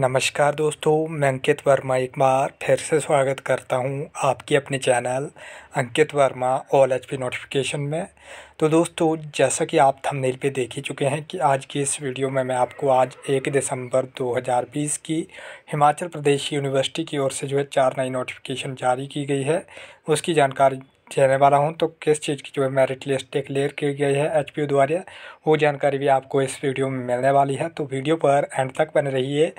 नमस्कार दोस्तों मैं अंकित वर्मा एक बार फिर से स्वागत करता हूं आपके अपने channel Ankit Verma all H P notification में तो दोस्तों जैसा कि आप थंबनेल पे देख ही चुके हैं कि आज की इस वीडियो में मैं आपको आज एक दिसंबर 2020 की हिमाचल प्रदेश यूनिवर्सिटी की ओर से जो है चार नई नोटिफिकेशन जारी की गई है उसकी जानकारी देने वाला हूँ तो किस चीज़ की जो है मेरिट लिस्ट डिक्लेयर की गई है एच द्वारा वो जानकारी भी आपको इस वीडियो में मिलने वाली है तो वीडियो पर एंड तक बने रहिए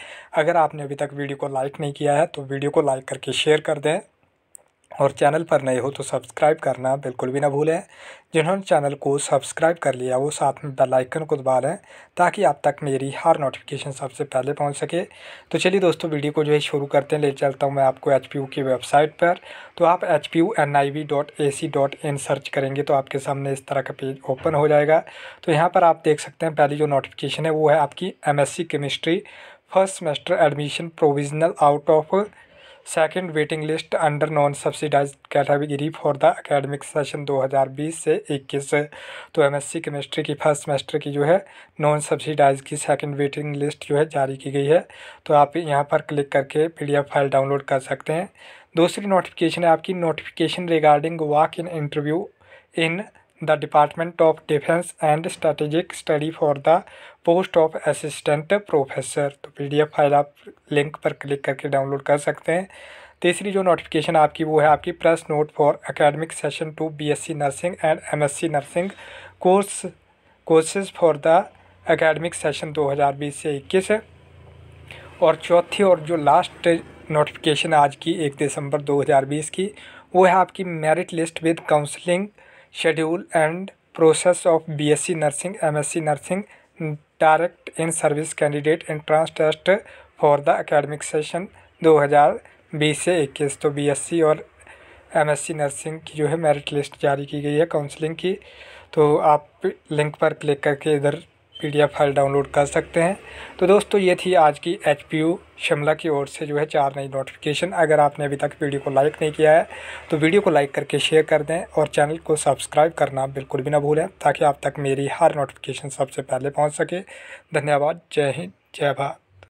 अगर आपने अभी तक वीडियो को लाइक नहीं किया है तो वीडियो को लाइक करके शेयर कर दें और चैनल पर नए हो तो सब्सक्राइब करना बिल्कुल भी ना भूलें जिन्होंने चैनल को सब्सक्राइब कर लिया वो साथ में बेल आइकन को दबा लें ताकि आप तक मेरी हर नोटिफिकेशन सबसे पहले पहुंच सके तो चलिए दोस्तों वीडियो को जो है शुरू करते हैं ले चलता हूं मैं आपको एच की वेबसाइट पर तो आप एच पी सर्च करेंगे तो आपके सामने इस तरह का पेज ओपन हो जाएगा तो यहाँ पर आप देख सकते हैं पहली जो नोटिफिकेशन है वो है आपकी M chemistry first semester admission provisional out of second waiting list under non subsidize category for the academic session 2020 से 21 तो एमएससी केमिस्ट्री की फर्स्ट सेमेस्टर की जो है नॉन सब्सिडाइज की सेकंड वेटिंग लिस्ट जो है जारी की गई है तो आप यहाँ पर क्लिक करके पीडीएफ फाइल डाउनलोड कर सकते हैं दूसरी नोटिफिकेशन है आपकी notification regarding walk in interview in the department of defence and strategic study for the post of assistant professor तो पीडीएफ फाइल आप लिंक पर क्लिक करके डाउनलोड कर सकते हैं तीसरी जो नोटिफिकेशन आपकी वो है आपकी press note for academic session to BSc nursing and MSc nursing course courses for the academic session 2020 से 21 है और चौथी और जो लास्ट नोटिफिकेशन आज की एक दिसंबर 2020 की वो है आपकी merit list with counselling schedule and process of BSc nursing MSc nursing direct in service candidate entrance test for the academic session 2020 से 21 तो बीएससी और एमएससी नर्सिंग की जो है मेरिट लिस्ट जारी की गई है काउंसलिंग की तो आप लिंक पर क्लिक करके इधर पीडीएफ फाइल डाउनलोड कर सकते हैं तो दोस्तों ये थी आज की एच शिमला की ओर से जो है चार नई नोटिफिकेशन अगर आपने अभी तक वीडियो को लाइक नहीं किया है तो वीडियो को लाइक करके शेयर कर दें और चैनल को सब्सक्राइब करना बिल्कुल भी ना भूलें ताकि आप तक मेरी हर नोटिफिकेशन सबसे पहले पहुँच सके धन्यवाद जय हिंद जय भारत